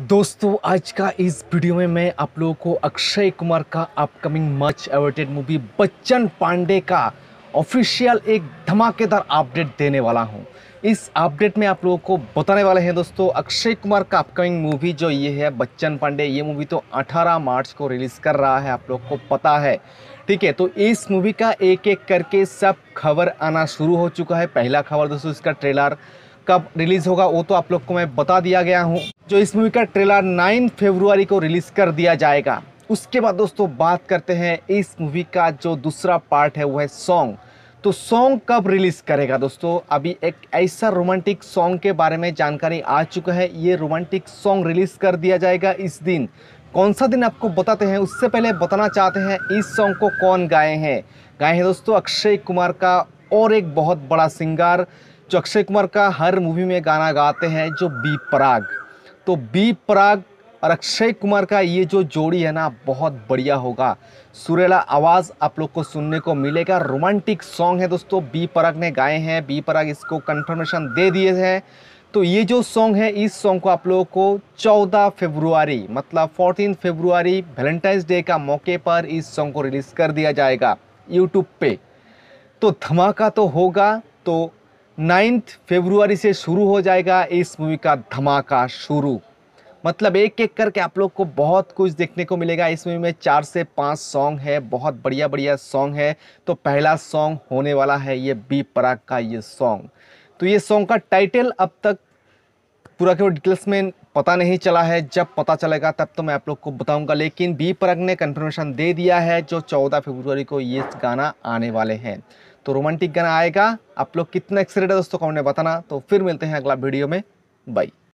दोस्तों आज का इस वीडियो में मैं आप लोगों को अक्षय कुमार का upcoming much awaited movie Bachchan Pandey का ऑफिशियल एक धमाकेदार अपडेट देने वाला हूं इस अपडेट में आप लोगों को बताने वाले हैं दोस्तों अक्षय कुमार का अपकमिंग मूवी जो ये है बच्चन पांडे ये मूवी तो 18 मार्च को रिलीज़ कर रहा है आप लोग को पता है ठीक है तो इस मूवी का एक एक करके सब खबर आना शुरू हो चुका है पहला खबर दोस्तों इसका ट्रेलर कब रिलीज़ होगा वो तो आप लोग को मैं बता दिया गया हूँ जो इस मूवी का ट्रेलर 9 फरवरी को रिलीज़ कर दिया जाएगा उसके बाद दोस्तों बात करते हैं इस मूवी का जो दूसरा पार्ट है वो है सॉन्ग तो सॉन्ग कब रिलीज़ करेगा दोस्तों अभी एक ऐसा रोमांटिक सॉन्ग के बारे में जानकारी आ चुका है ये रोमांटिक सॉन्ग रिलीज़ कर दिया जाएगा इस दिन कौन सा दिन आपको बताते हैं उससे पहले बताना चाहते हैं इस सॉन्ग को कौन गाए हैं गाए हैं दोस्तों अक्षय कुमार का और एक बहुत बड़ा सिंगर जो अक्षय कुमार का हर मूवी में गाना गाते हैं जो बी पराग तो बी पराग और अक्षय कुमार का ये जो जोड़ी है ना बहुत बढ़िया होगा सुरेला आवाज़ आप लोग को सुनने को मिलेगा रोमांटिक सॉन्ग है दोस्तों बी पराग ने गाए हैं बी पराग इसको कंफर्मेशन दे दिए हैं तो ये जो सॉन्ग है इस सॉन्ग को आप लोगों को 14 फरवरी मतलब 14 फरवरी वैलेंटाइंस डे का मौके पर इस सॉन्ग को रिलीज़ कर दिया जाएगा यूट्यूब पे तो धमाका तो होगा तो नाइन्थ फेब्रुवरी से शुरू हो जाएगा इस मूवी का धमाका शुरू मतलब एक एक करके आप लोग को बहुत कुछ देखने को मिलेगा इस मूवी में चार से पांच सॉन्ग है बहुत बढ़िया बढ़िया सॉन्ग है तो पहला सॉन्ग होने वाला है ये बी पराग का ये सॉन्ग तो ये सॉन्ग का टाइटल अब तक पूरा के डिटेल्स में पता नहीं चला है जब पता चलेगा तब तो मैं आप लोग को बताऊंगा लेकिन बी परग ने कन्फर्मेशन दे दिया है जो चौदह फेब्रुवरी को ये गाना आने वाले हैं तो रोमांटिक गाना आएगा आप लोग कितना एक्साइटेड दोस्तों कमेंट में बताना तो फिर मिलते हैं अगला वीडियो में बाई